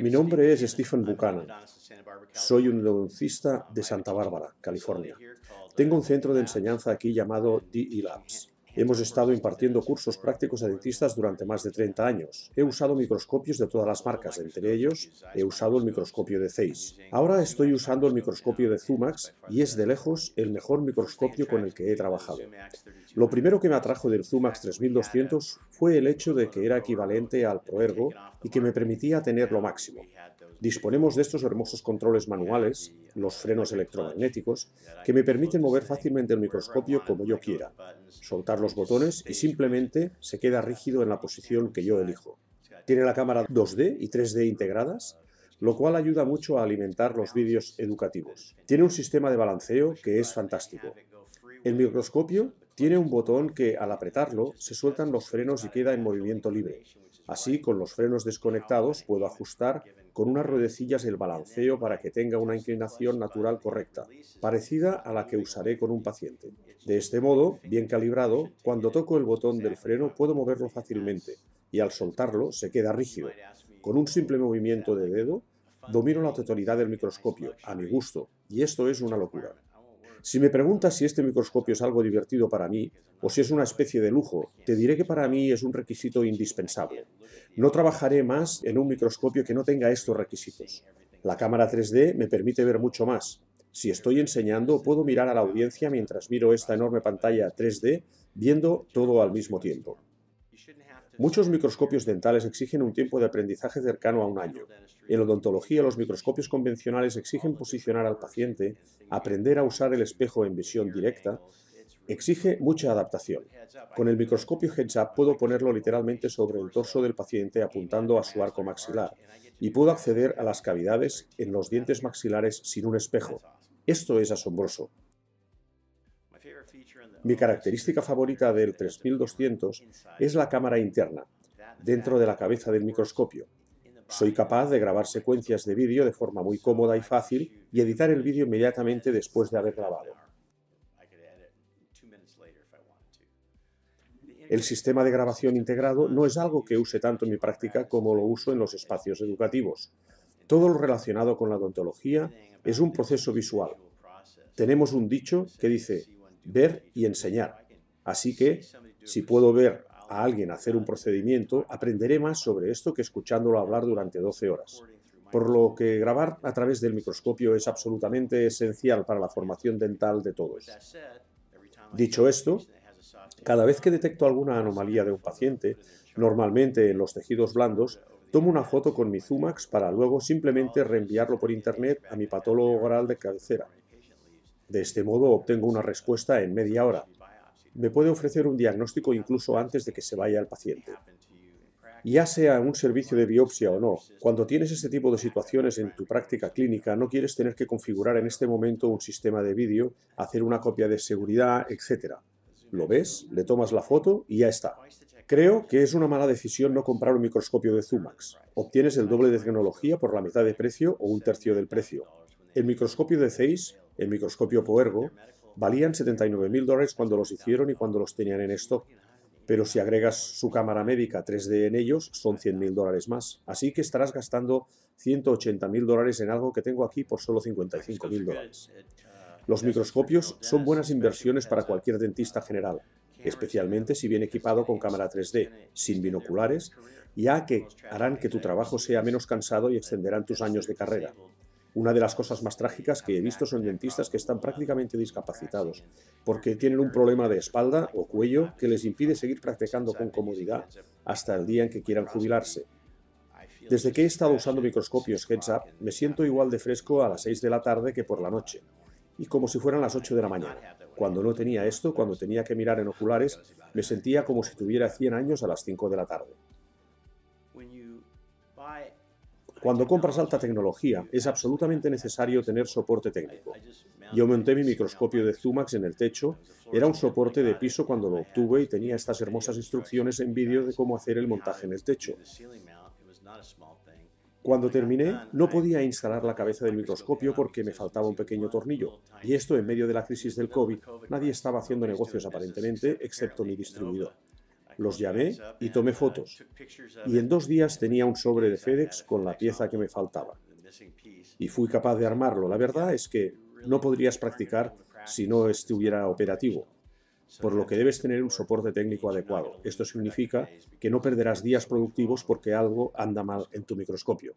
Mi nombre es Stephen Buchanan. Soy un loncista de Santa Bárbara, California. Tengo un uh, centro de enseñanza aquí llamado DE Labs. Hemos estado impartiendo cursos prácticos a dentistas durante más de 30 años. He usado microscopios de todas las marcas, entre ellos he usado el microscopio de Zeiss. Ahora estoy usando el microscopio de Zumax y es de lejos el mejor microscopio con el que he trabajado. Lo primero que me atrajo del Zumax 3200 fue el hecho de que era equivalente al Proergo y que me permitía tener lo máximo. Disponemos de estos hermosos controles manuales, los frenos electromagnéticos, que me permiten mover fácilmente el microscopio como yo quiera, soltar los botones y simplemente se queda rígido en la posición que yo elijo. Tiene la cámara 2D y 3D integradas, lo cual ayuda mucho a alimentar los vídeos educativos. Tiene un sistema de balanceo que es fantástico. El microscopio tiene un botón que al apretarlo se sueltan los frenos y queda en movimiento libre. Así, con los frenos desconectados puedo ajustar con unas ruedecillas el balanceo para que tenga una inclinación natural correcta, parecida a la que usaré con un paciente. De este modo, bien calibrado, cuando toco el botón del freno puedo moverlo fácilmente y al soltarlo se queda rígido. Con un simple movimiento de dedo, domino la totalidad del microscopio, a mi gusto, y esto es una locura. Si me preguntas si este microscopio es algo divertido para mí o si es una especie de lujo, te diré que para mí es un requisito indispensable. No trabajaré más en un microscopio que no tenga estos requisitos. La cámara 3D me permite ver mucho más. Si estoy enseñando, puedo mirar a la audiencia mientras miro esta enorme pantalla 3D viendo todo al mismo tiempo. Muchos microscopios dentales exigen un tiempo de aprendizaje cercano a un año. En odontología, los microscopios convencionales exigen posicionar al paciente, aprender a usar el espejo en visión directa, exige mucha adaptación. Con el microscopio Heads Up puedo ponerlo literalmente sobre el torso del paciente apuntando a su arco maxilar y puedo acceder a las cavidades en los dientes maxilares sin un espejo. Esto es asombroso. Mi característica favorita del 3200 es la cámara interna, dentro de la cabeza del microscopio. Soy capaz de grabar secuencias de vídeo de forma muy cómoda y fácil y editar el vídeo inmediatamente después de haber grabado. El sistema de grabación integrado no es algo que use tanto en mi práctica como lo uso en los espacios educativos. Todo lo relacionado con la odontología es un proceso visual. Tenemos un dicho que dice, ver y enseñar. Así que, si puedo ver a alguien hacer un procedimiento, aprenderé más sobre esto que escuchándolo hablar durante 12 horas. Por lo que grabar a través del microscopio es absolutamente esencial para la formación dental de todos. Dicho esto, cada vez que detecto alguna anomalía de un paciente, normalmente en los tejidos blandos, tomo una foto con mi Zumax para luego simplemente reenviarlo por internet a mi patólogo oral de cabecera de este modo obtengo una respuesta en media hora. Me puede ofrecer un diagnóstico incluso antes de que se vaya el paciente. Ya sea un servicio de biopsia o no, cuando tienes este tipo de situaciones en tu práctica clínica no quieres tener que configurar en este momento un sistema de vídeo, hacer una copia de seguridad, etc. Lo ves, le tomas la foto y ya está. Creo que es una mala decisión no comprar un microscopio de Zumax. Obtienes el doble de tecnología por la mitad de precio o un tercio del precio. El microscopio de Zeiss el microscopio Poergo, valían 79.000 dólares cuando los hicieron y cuando los tenían en stock. Pero si agregas su cámara médica 3D en ellos, son 100.000 dólares más. Así que estarás gastando 180.000 dólares en algo que tengo aquí por solo 55.000 dólares. Los microscopios son buenas inversiones para cualquier dentista general, especialmente si bien equipado con cámara 3D, sin binoculares, ya que harán que tu trabajo sea menos cansado y extenderán tus años de carrera. Una de las cosas más trágicas que he visto son dentistas que están prácticamente discapacitados, porque tienen un problema de espalda o cuello que les impide seguir practicando con comodidad hasta el día en que quieran jubilarse. Desde que he estado usando microscopios Heads Up, me siento igual de fresco a las 6 de la tarde que por la noche, y como si fueran las 8 de la mañana. Cuando no tenía esto, cuando tenía que mirar en oculares, me sentía como si tuviera 100 años a las 5 de la tarde. Cuando compras alta tecnología, es absolutamente necesario tener soporte técnico. Yo monté mi microscopio de Zumax en el techo, era un soporte de piso cuando lo obtuve y tenía estas hermosas instrucciones en vídeo de cómo hacer el montaje en el techo. Cuando terminé, no podía instalar la cabeza del microscopio porque me faltaba un pequeño tornillo. Y esto en medio de la crisis del COVID. Nadie estaba haciendo negocios aparentemente, excepto mi distribuidor. Los llamé y tomé fotos. Y en dos días tenía un sobre de FedEx con la pieza que me faltaba. Y fui capaz de armarlo. La verdad es que no podrías practicar si no estuviera operativo por lo que debes tener un soporte técnico adecuado. Esto significa que no perderás días productivos porque algo anda mal en tu microscopio.